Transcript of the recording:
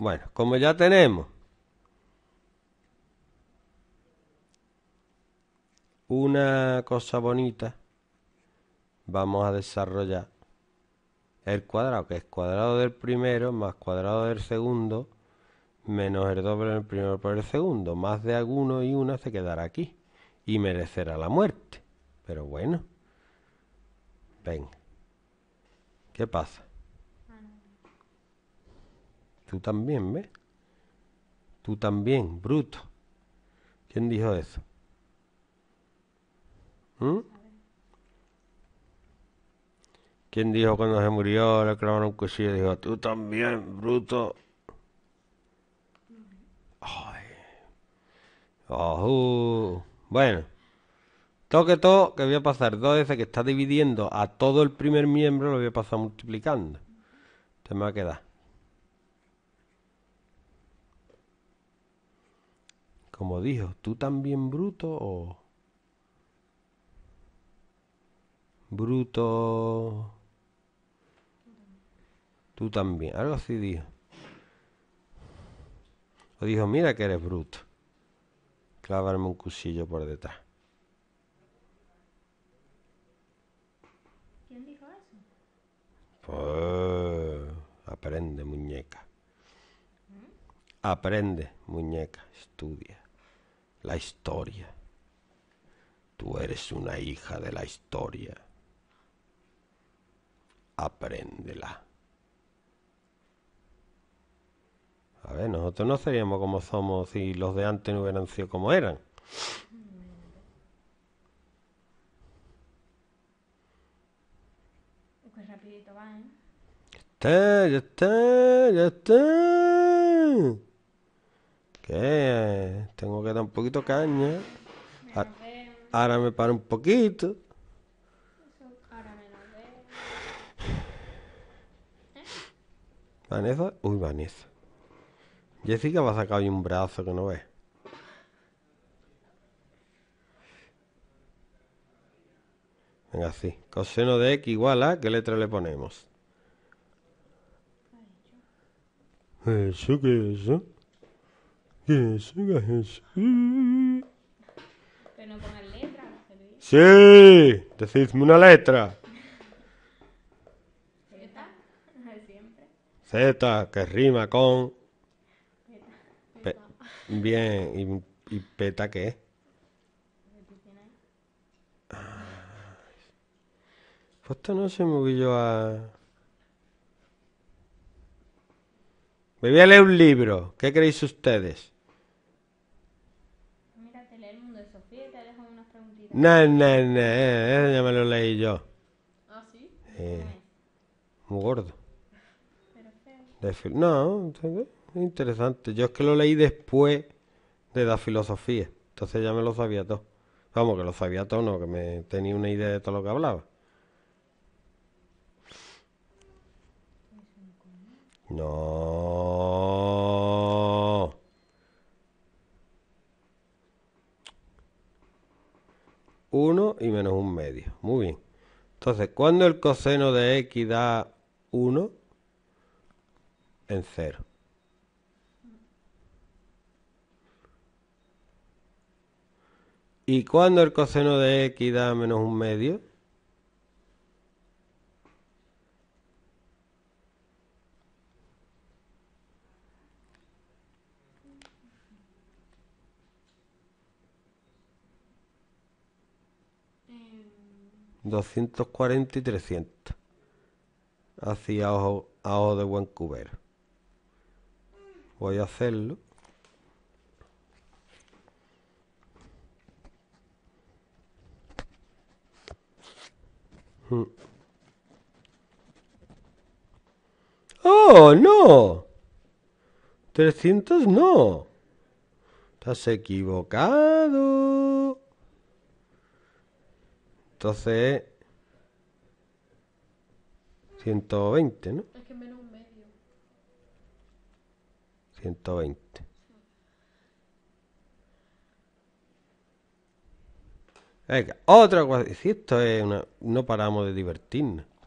Bueno, como ya tenemos una cosa bonita, vamos a desarrollar el cuadrado, que es cuadrado del primero más cuadrado del segundo menos el doble del primero por el segundo. Más de alguno y una se quedará aquí y merecerá la muerte. Pero bueno, ven, ¿qué pasa? Tú también, ¿ves? Tú también, bruto. ¿Quién dijo eso? ¿Mm? ¿Quién dijo cuando se murió le clavaron un cuchillo? Dijo, tú también, bruto. Ay. Bueno. Toque todo, que voy a pasar dos veces que está dividiendo a todo el primer miembro, lo voy a pasar multiplicando. Te me va a quedar. Como dijo, ¿tú también bruto o... Bruto... Tú también, algo así dijo. O dijo, mira que eres bruto. Clavarme un cuchillo por detrás. ¿Quién dijo eso? Pues, aprende, muñeca. ¿Mm? Aprende, muñeca, estudia la historia. Tú eres una hija de la historia. Apréndela. A ver, nosotros no seríamos como somos si los de antes no hubieran sido como eran. Qué pues rapidito va, ¿eh? tengo que dar un poquito caña. Ahora, me paro un poquito. Vanessa, uy, Vanessa. Jessica va a sacar hoy un brazo que no ve Venga, sí. Coseno de x igual a, ¿qué letra le ponemos? ¿Eso qué es eso? Pero no Sí, decidme una letra. Z, que rima con. bien, ¿y, peta qué ah, Pues esto no se me yo a. Me voy a leer un libro. ¿Qué creéis ustedes? No, no, no, ya me lo leí yo. ¿Ah, sí? muy gordo. Pero no, interesante. Yo es que lo leí después de la filosofía. Entonces ya me lo sabía todo. Vamos, que lo sabía todo, no, que me tenía una idea de todo lo que hablaba. No, 1 y menos 1 medio. Muy bien. Entonces, ¿cuándo el coseno de x da 1, en 0. Y ¿cuándo el coseno de x da menos 1 medio, 240 y 300 hacia a de Vancouver. Voy a hacerlo. Mm. ¡Oh, no! 300 no. Estás equivocado. Entonces. 120, ¿no? Es que menos medio. 120. Venga, otra cosa. Si esto es una. No paramos de divertirnos.